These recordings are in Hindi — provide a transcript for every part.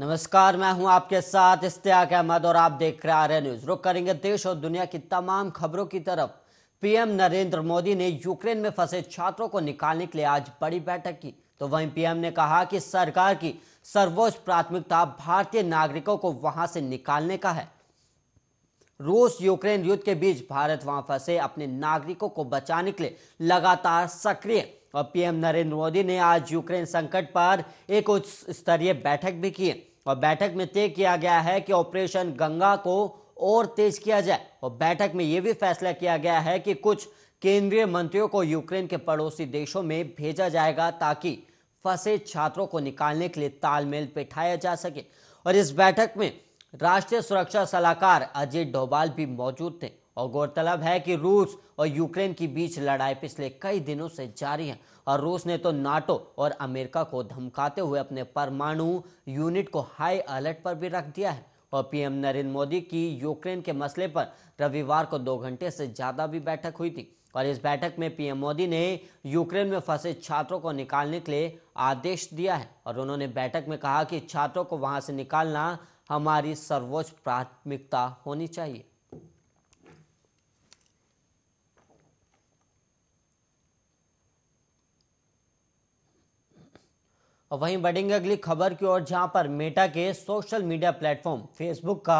नमस्कार मैं हूं आपके साथ इश्तिया अहमद और आप देख रहे आर न्यूज रुक करेंगे देश और दुनिया की तमाम खबरों की तरफ पीएम नरेंद्र मोदी ने यूक्रेन में फंसे छात्रों को निकालने के लिए आज बड़ी बैठक की तो वहीं पीएम ने कहा कि सरकार की सर्वोच्च प्राथमिकता भारतीय नागरिकों को वहां से निकालने का है रूस यूक्रेन युद्ध के बीच भारत वहां फंसे अपने नागरिकों को बचाने के लिए लगातार सक्रिय और तो पीएम नरेंद्र मोदी ने आज यूक्रेन संकट पर एक उच्च स्तरीय बैठक भी की और बैठक में तय किया गया है कि ऑपरेशन गंगा को और तेज किया जाए और बैठक में यह भी फैसला किया गया है कि कुछ केंद्रीय मंत्रियों को यूक्रेन के पड़ोसी देशों में भेजा जाएगा ताकि फंसे छात्रों को निकालने के लिए तालमेल बिठाया जा सके और इस बैठक में राष्ट्रीय सुरक्षा सलाहकार अजय डोभाल भी मौजूद थे और गौरतलब है कि रूस और यूक्रेन के बीच लड़ाई पिछले कई दिनों से जारी है और रूस ने तो नाटो और अमेरिका को धमकाते हुए अपने परमाणु यूनिट को हाई अलर्ट पर भी रख दिया है और पीएम नरेंद्र मोदी की यूक्रेन के मसले पर रविवार को दो घंटे से ज़्यादा भी बैठक हुई थी और इस बैठक में पीएम मोदी ने यूक्रेन में फंसे छात्रों को निकालने के लिए आदेश दिया है और उन्होंने बैठक में कहा कि छात्रों को वहां से निकालना हमारी सर्वोच्च प्राथमिकता होनी चाहिए और वहीं बढ़ेंगे अगली खबर की ओर जहां पर मेटा के सोशल मीडिया प्लेटफॉर्म फेसबुक का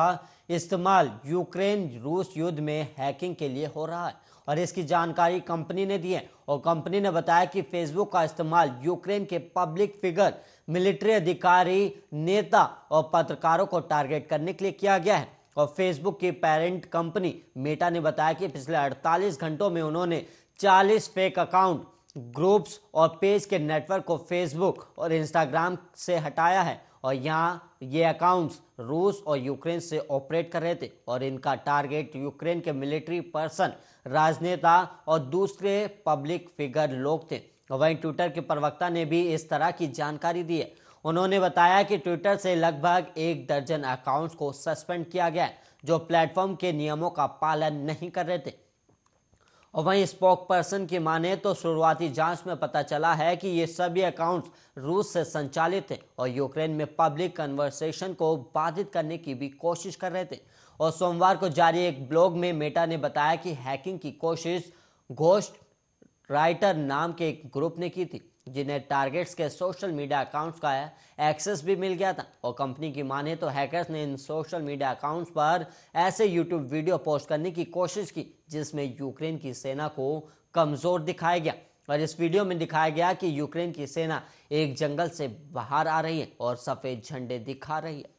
इस्तेमाल यूक्रेन रूस युद्ध में हैकिंग के लिए हो रहा है और इसकी जानकारी कंपनी ने दी है और कंपनी ने बताया कि फेसबुक का इस्तेमाल यूक्रेन के पब्लिक फिगर मिलिट्री अधिकारी नेता और पत्रकारों को टारगेट करने के लिए किया गया है और फेसबुक की पेरेंट कंपनी मेटा ने बताया कि पिछले 48 घंटों में उन्होंने 40 फेक अकाउंट ग्रुप्स और पेज के नेटवर्क को फेसबुक और इंस्टाग्राम से हटाया है और यहाँ ये अकाउंट्स रूस और यूक्रेन से ऑपरेट कर रहे थे और इनका टारगेट यूक्रेन के मिलिट्री पर्सन राजनेता और दूसरे पब्लिक फिगर लोग थे वहीं ट्विटर के प्रवक्ता ने भी इस तरह की जानकारी दी है उन्होंने बताया कि ट्विटर से लगभग एक दर्जन अकाउंट्स को सस्पेंड किया गया है जो प्लेटफॉर्म के नियमों का पालन नहीं कर रहे थे और वहीं स्पोक पर्सन की माने तो शुरुआती जांच में पता चला है कि ये सभी अकाउंट्स रूस से संचालित थे और यूक्रेन में पब्लिक कन्वर्सेशन को बाधित करने की भी कोशिश कर रहे थे और सोमवार को जारी एक ब्लॉग में मेटा ने बताया कि हैकिंग की कोशिश घोष्ट राइटर नाम के एक ग्रुप ने की थी जिन्हें टारगेट्स के सोशल मीडिया अकाउंट्स का एक्सेस भी मिल गया था और कंपनी की माने तो हैकर्स ने इन सोशल मीडिया अकाउंट्स पर ऐसे यूट्यूब वीडियो पोस्ट करने की कोशिश की जिसमें यूक्रेन की सेना को कमज़ोर दिखाया गया और इस वीडियो में दिखाया गया कि यूक्रेन की सेना एक जंगल से बाहर आ रही है और सफ़ेद झंडे दिखा रही है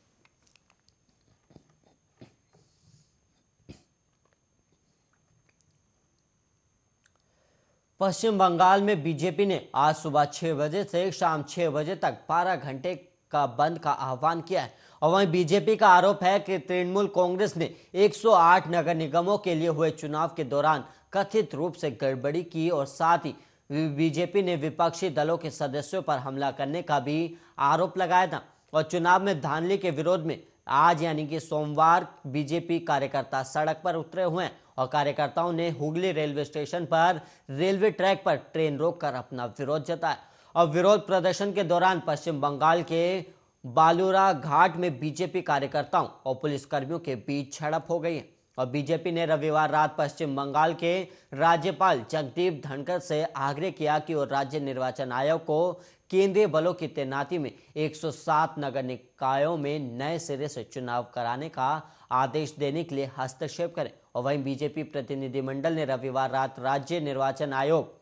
पश्चिम बंगाल में बीजेपी ने आज सुबह छह बजे से शाम छह बजे तक बारह घंटे का बंद का आह्वान किया है और वहीं बीजेपी का आरोप है कि तृणमूल कांग्रेस ने 108 नगर निगमों के लिए हुए चुनाव के दौरान कथित रूप से गड़बड़ी की और साथ ही बीजेपी ने विपक्षी दलों के सदस्यों पर हमला करने का भी आरोप लगाया था और चुनाव में धानली के विरोध में आज यानी कि सोमवार बीजेपी कार्यकर्ता सड़क पर उतरे हुए हैं और कार्यकर्ताओं ने हुगली रेलवे स्टेशन पर रेलवे ट्रैक पर ट्रेन रोककर अपना विरोध जताया और विरोध प्रदर्शन के दौरान पश्चिम बंगाल के बालूरा घाट में बीजेपी कार्यकर्ताओं और पुलिसकर्मियों के बीच झड़प हो गई है और बीजेपी ने रविवार रात पश्चिम बंगाल के राज्यपाल जगदीप धनखड़ से आग्रह किया कि वो राज्य निर्वाचन आयोग को केंद्रीय बलों की तैनाती में 107 नगर निकायों में नए सिरे से चुनाव कराने का आदेश देने के लिए हस्तक्षेप करें और वहीं बीजेपी प्रतिनिधिमंडल ने रविवार रात राज्य निर्वाचन आयोग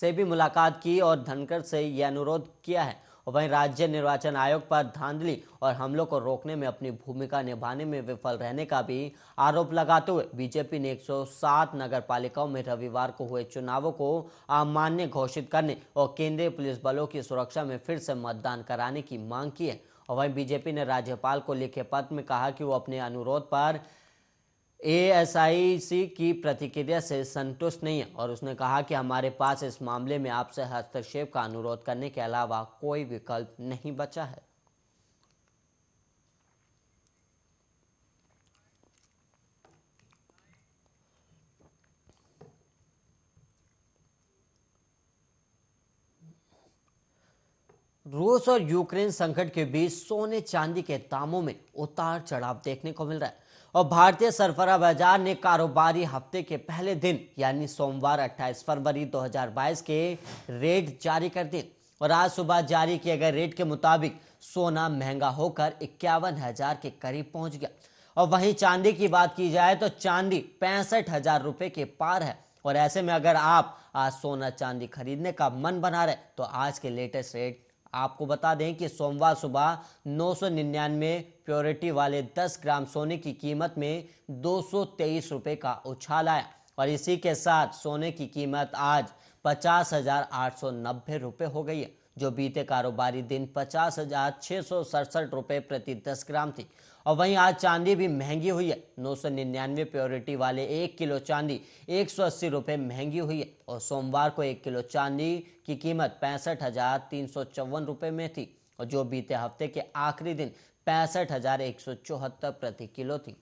से भी मुलाकात की और धनकर से यह अनुरोध किया है और वहीं राज्य निर्वाचन आयोग पर धांधली और हमलों को रोकने में अपनी भूमिका निभाने में विफल रहने का भी आरोप लगाते हुए बीजेपी ने 107 नगर पालिकाओं में रविवार को हुए चुनावों को अमान्य घोषित करने और केंद्रीय पुलिस बलों की सुरक्षा में फिर से मतदान कराने की मांग की है और वहीं बीजेपी ने राज्यपाल को लिखे पत्र में कहा कि वो अपने अनुरोध पर एएसआईसी की प्रतिक्रिया से संतुष्ट नहीं है और उसने कहा कि हमारे पास इस मामले में आपसे हस्तक्षेप का अनुरोध करने के अलावा कोई विकल्प नहीं बचा है रूस और यूक्रेन संकट के बीच सोने चांदी के दामों में उतार चढ़ाव देखने को मिल रहा है और भारतीय सरफरा बाजार ने कारोबारी हफ्ते के पहले दिन यानी सोमवार 28 फरवरी 2022 के रेट जारी कर दिए और आज सुबह जारी किए गए रेट के मुताबिक सोना महंगा होकर इक्यावन हजार के करीब पहुंच गया और वहीं चांदी की बात की जाए तो चांदी पैंसठ हजार रुपए के पार है और ऐसे में अगर आप आज सोना चांदी खरीदने का मन बना रहे तो आज के लेटेस्ट रेट आपको बता दें कि सोमवार सुबह नौ सौ निन्यानवे प्योरिटी वाले 10 ग्राम सोने की कीमत में दो सौ का उछाल आया और इसी के साथ सोने की कीमत आज पचास हजार हो गई है जो बीते कारोबारी दिन पचास हजार छः प्रति 10 ग्राम थी और वहीं आज चांदी भी महंगी हुई है नौ सौ निन्यानवे प्योरिटी वाले एक किलो चांदी एक सौ अस्सी रुपये महंगी हुई है और सोमवार को एक किलो चांदी की कीमत पैंसठ हजार तीन सौ चौवन रुपये में थी और जो बीते हफ्ते के आखिरी दिन पैंसठ हजार एक सौ चौहत्तर प्रति किलो थी